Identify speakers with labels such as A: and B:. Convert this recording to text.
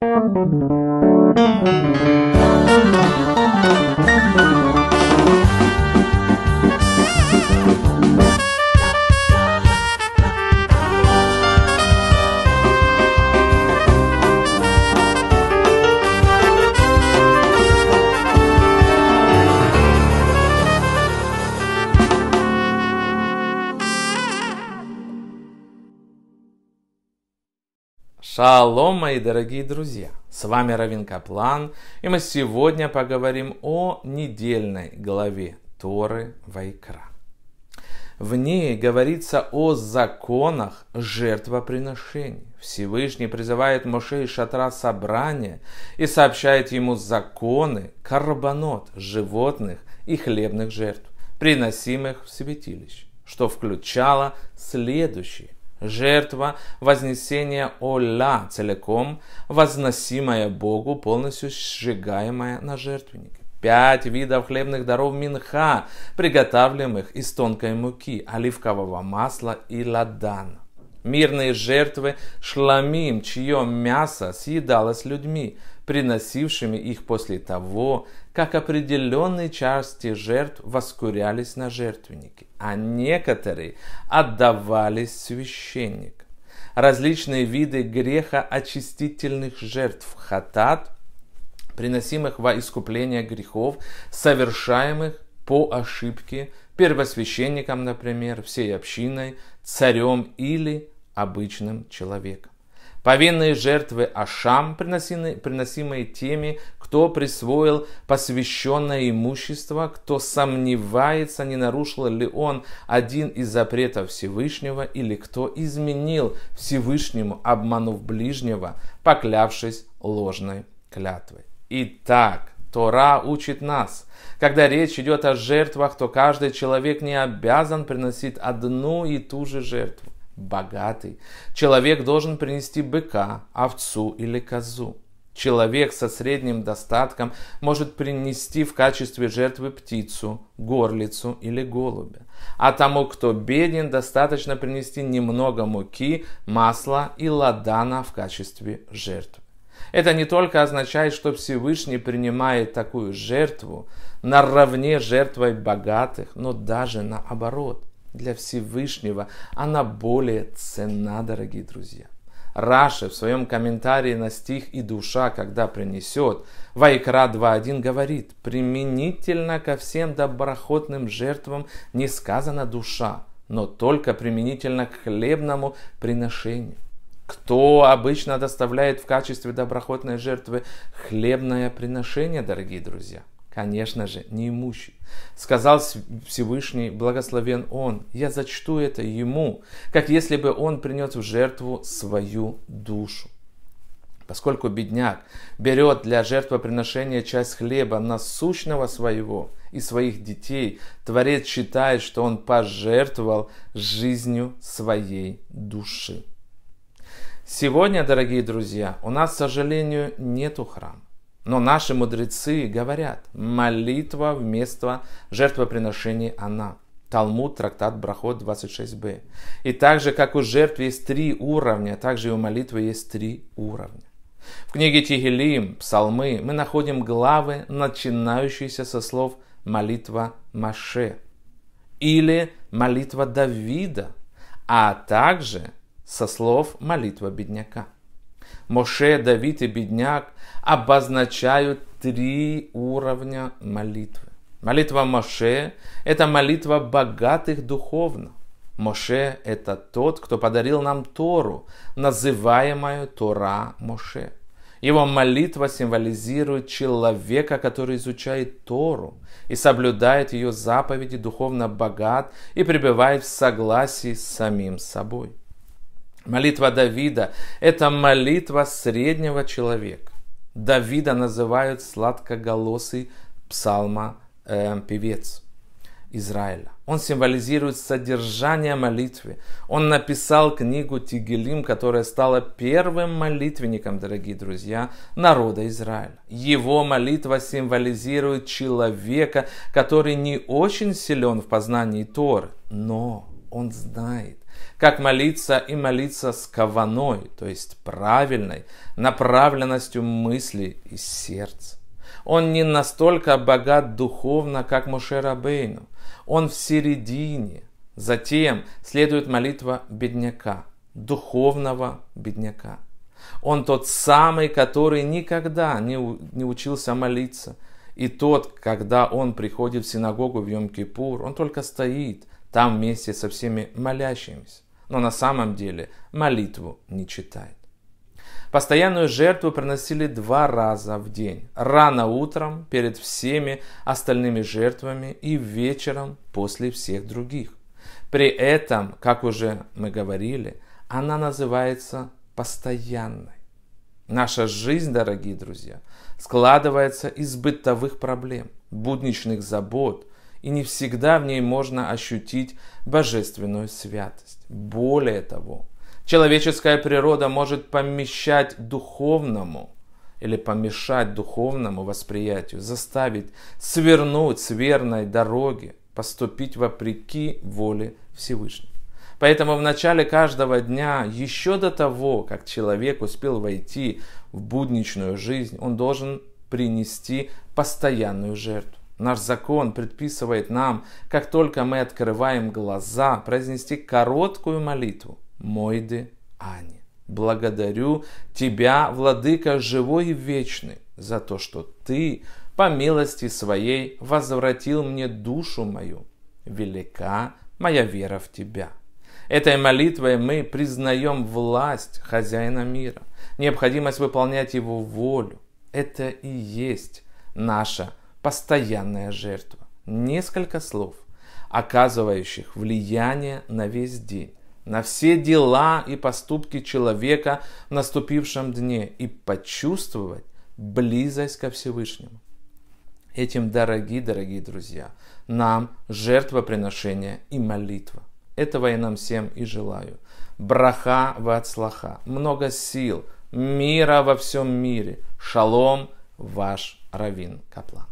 A: Thank you. Шалом, мои дорогие друзья! С вами Равин Каплан, и мы сегодня поговорим о недельной главе Торы Вайкра. В ней говорится о законах жертвоприношений. Всевышний призывает Моше из шатра собрания и сообщает ему законы, карбонот животных и хлебных жертв, приносимых в святилище, что включало следующие жертва вознесения Ола целиком, возносимая Богу, полностью сжигаемая на жертвеннике. Пять видов хлебных даров минха, приготовленных из тонкой муки, оливкового масла и ладана. Мирные жертвы шламим, чье мясо съедалось людьми, приносившими их после того, как определенные части жертв воскурялись на жертвенники, а некоторые отдавались священник. Различные виды греха очистительных жертв хатат, приносимых во искупление грехов, совершаемых по ошибке первосвященником, например, всей общиной, царем или обычным человеком. Повинные жертвы Ашам, приносимые теми, кто присвоил посвященное имущество, кто сомневается, не нарушил ли он один из запретов Всевышнего, или кто изменил Всевышнему, обманув ближнего, поклявшись ложной клятвой. Итак, Тора учит нас. Когда речь идет о жертвах, то каждый человек не обязан приносить одну и ту же жертву богатый. Человек должен принести быка, овцу или козу. Человек со средним достатком может принести в качестве жертвы птицу, горлицу или голубя. А тому, кто беден, достаточно принести немного муки, масла и ладана в качестве жертвы. Это не только означает, что Всевышний принимает такую жертву наравне с жертвой богатых, но даже наоборот для Всевышнего, она более ценна, дорогие друзья. Раши в своем комментарии на стих «И душа, когда принесет» Вайкра 2.1 говорит, «Применительно ко всем доброхотным жертвам не сказано душа, но только применительно к хлебному приношению». Кто обычно доставляет в качестве доброхотной жертвы хлебное приношение, дорогие друзья? конечно же, неимущий. Сказал Всевышний, благословен он, я зачту это ему, как если бы он принес в жертву свою душу. Поскольку бедняк берет для жертвоприношения часть хлеба насущного своего и своих детей, Творец считает, что он пожертвовал жизнью своей души. Сегодня, дорогие друзья, у нас, к сожалению, нету храма. Но наши мудрецы говорят, молитва вместо жертвоприношения она. Талмуд, трактат Брахот 26 Б. И так же, как у жертв есть три уровня, так же и у молитвы есть три уровня. В книге Тигелим, Псалмы, мы находим главы, начинающиеся со слов «молитва Маше» или «молитва Давида», а также со слов «молитва бедняка». Моше, Давид и бедняк обозначают три уровня молитвы. Молитва Моше – это молитва богатых духовно. Моше – это тот, кто подарил нам Тору, называемую Тора Моше. Его молитва символизирует человека, который изучает Тору и соблюдает ее заповеди, духовно богат и пребывает в согласии с самим собой. Молитва Давида – это молитва среднего человека. Давида называют сладкоголосый псалма э, певец Израиля. Он символизирует содержание молитвы. Он написал книгу Тигелим, которая стала первым молитвенником, дорогие друзья, народа Израиля. Его молитва символизирует человека, который не очень силен в познании Торы, но он знает, как молиться и молиться с каваной, то есть правильной, направленностью мысли и сердца. Он не настолько богат духовно, как Мушерабейну. Он в середине. Затем следует молитва бедняка, духовного бедняка. Он тот самый, который никогда не, не учился молиться. И тот, когда он приходит в синагогу в Йом-Кипур, он только стоит, там вместе со всеми молящимися, но на самом деле молитву не читает. Постоянную жертву приносили два раза в день. Рано утром перед всеми остальными жертвами и вечером после всех других. При этом, как уже мы говорили, она называется постоянной. Наша жизнь, дорогие друзья, складывается из бытовых проблем, будничных забот, и не всегда в ней можно ощутить божественную святость. Более того, человеческая природа может помещать духовному или помешать духовному восприятию, заставить свернуть с верной дороги, поступить вопреки воле Всевышнего. Поэтому в начале каждого дня, еще до того, как человек успел войти в будничную жизнь, он должен принести постоянную жертву. Наш закон предписывает нам, как только мы открываем глаза, произнести короткую молитву «Мойды Ани». Благодарю Тебя, Владыка живой и вечный, за то, что Ты, по милости Своей, возвратил мне душу мою. Велика моя вера в Тебя. Этой молитвой мы признаем власть хозяина мира, необходимость выполнять его волю. Это и есть наша постоянная жертва, несколько слов, оказывающих влияние на весь день, на все дела и поступки человека в наступившем дне и почувствовать близость ко Всевышнему. Этим, дорогие, дорогие друзья, нам жертвоприношение и молитва. Этого я нам всем и желаю. Браха в отслаха, много сил, мира во всем мире. Шалом, ваш Равин Каплан.